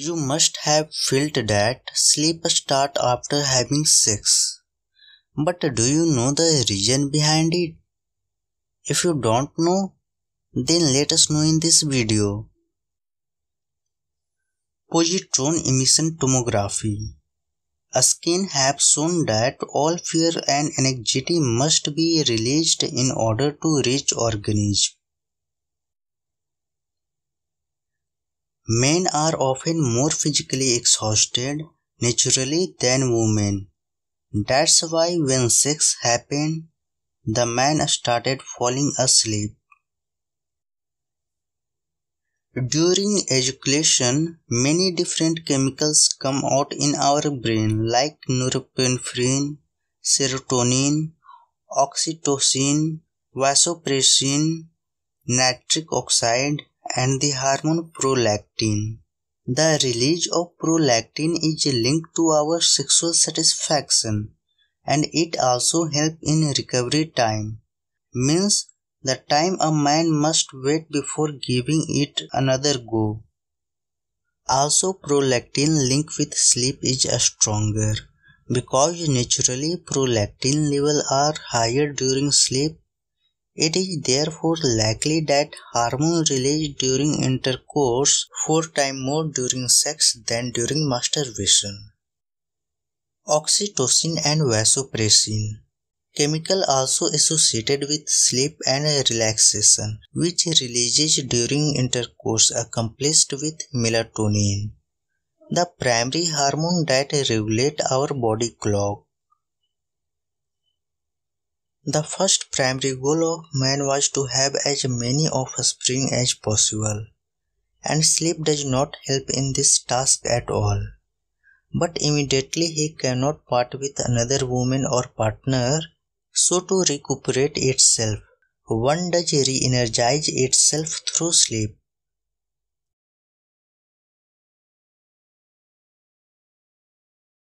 You must have felt that sleep starts after having sex. But do you know the reason behind it? If you don't know, then let us know in this video. Positron emission tomography. A scan have shown that all fear and anxiety must be released in order to reach organism. Men are often more physically exhausted naturally than women. That's why when sex happened, the man started falling asleep. During ejaculation, many different chemicals come out in our brain like norepinephrine, serotonin, oxytocin, vasopressin, nitric oxide, and the hormone prolactin. The release of prolactin is linked to our sexual satisfaction and it also helps in recovery time. Means the time a man must wait before giving it another go. Also prolactin link with sleep is stronger because naturally prolactin level are higher during sleep it is therefore likely that hormones released during intercourse four times more during sex than during masturbation. Oxytocin and vasopressin chemical also associated with sleep and relaxation, which releases during intercourse accomplished with melatonin, the primary hormone that regulates our body clock. The first primary goal of man was to have as many offspring as possible, and sleep does not help in this task at all. But immediately he cannot part with another woman or partner, so to recuperate itself, one does re energize itself through sleep.